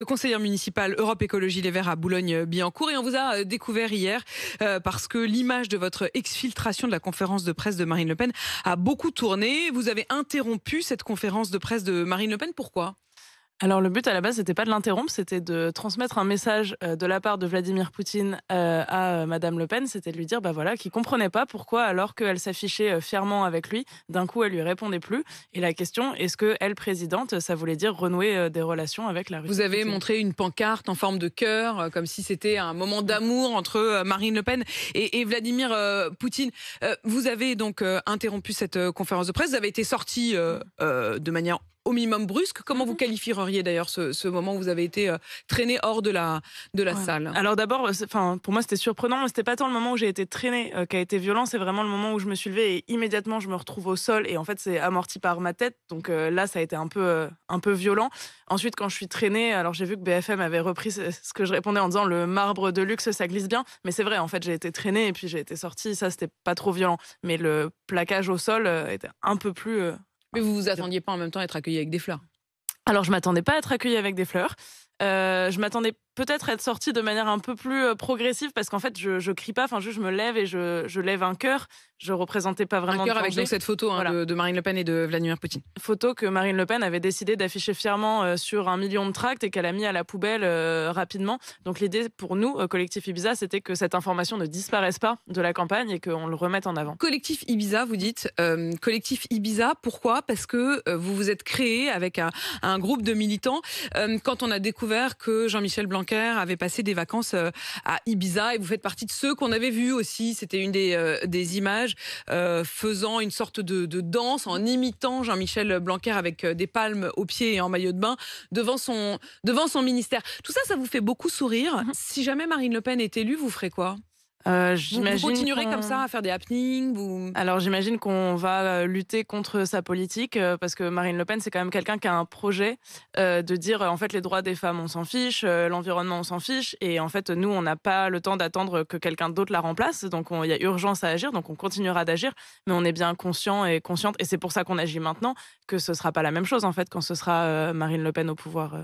Le conseiller municipal Europe Écologie Les Verts à Boulogne-Billancourt. Et on vous a euh, découvert hier euh, parce que l'image de votre exfiltration de la conférence de presse de Marine Le Pen a beaucoup tourné. Vous avez interrompu cette conférence de presse de Marine Le Pen. Pourquoi alors le but à la base, c'était pas de l'interrompre, c'était de transmettre un message euh, de la part de Vladimir Poutine euh, à euh, Madame Le Pen, c'était de lui dire, bah voilà, qu'il comprenait pas pourquoi alors qu'elle s'affichait fièrement avec lui, d'un coup elle lui répondait plus. Et la question, est-ce que elle présidente, ça voulait dire renouer des relations avec la Russie Vous avez montré une pancarte en forme de cœur, comme si c'était un moment d'amour entre Marine Le Pen et, Vladimir Poutine. vous avez donc interrompu cette conférence de presse, vous avez été sorti de manière au minimum brusque. Comment vous mhm. qualifieriez d'ailleurs ce, moment où vous avez été euh, traîné hors de la, de la salle Alors d'abord, euh, pour moi c'était surprenant, mais c'était pas tant le moment où j'ai été traîné euh, qui a été violent, c'est vraiment le moment où je me suis levée et immédiatement je me retrouve au sol et en fait c'est amorti par ma tête. Donc là ça a été un peu, un peu violent. Ensuite quand je suis traînée, alors j'ai vu que BFM avait repris ce, ce que je répondais en disant le marbre de luxe ça glisse bien, mais c'est vrai en fait j'ai été traînée et puis j'ai été sorti ça c'était pas trop violent, mais le plaquage au sol était un peu plus mais vous vous ah. attendiez pas en même temps à être accueilli avec des fleurs Alors, je m'attendais pas à être accueilli avec des fleurs. Euh, je m'attendais peut-être être sortie de manière un peu plus euh, progressive parce qu'en fait, je, ne crie pas, enfin, je, je me lève et je, lève un cœur. Je représentais pas vraiment. Un cœur avec donc cette photo hein, de, Marine Le Pen et de Vladimir Poutine. Photo que Marine Le Pen avait décidé d'afficher fièrement euh, sur un million de tracts et qu'elle a mis à la poubelle euh, rapidement. Donc l'idée pour nous, collectif Ibiza, c'était que cette information ne disparaisse pas de la campagne et qu'on le remette en avant. Collectif Ibiza, vous dites collectif Ibiza. Pourquoi Parce que vous vous êtes créé avec un, un groupe de militants. quand on a découvert que Jean-Michel Blanquer avait passé des vacances euh, à Ibiza et vous faites partie de ceux qu'on avait vus aussi. C'était une des, euh, images euh, faisant une sorte de, danse en imitant Jean-Michel Blanquer avec des palmes aux pieds et en maillot de bain devant son, devant son ministère. Tout ça, ça vous fait beaucoup sourire. Mhm. Si jamais Marine Le Pen est élue, vous ferez quoi euh, j'imagine vous continuerez comme ça à faire des happenings Alors j'imagine qu'on va euh, lutter contre sa politique euh, parce que Marine Le Pen, c'est quand même quelqu'un qui a un projet de dire en fait les droits des femmes, on s'en fiche, l'environnement, on s'en fiche. Et en fait, nous, on n'a pas le temps d'attendre que quelqu'un d'autre la remplace. Donc il y a urgence à agir, donc on continuera d'agir. Mais on est bien conscient et consciente, et c'est pour ça qu'on agit maintenant, que ce ne sera pas la même chose en fait quand ce sera Marine Le Pen au pouvoir.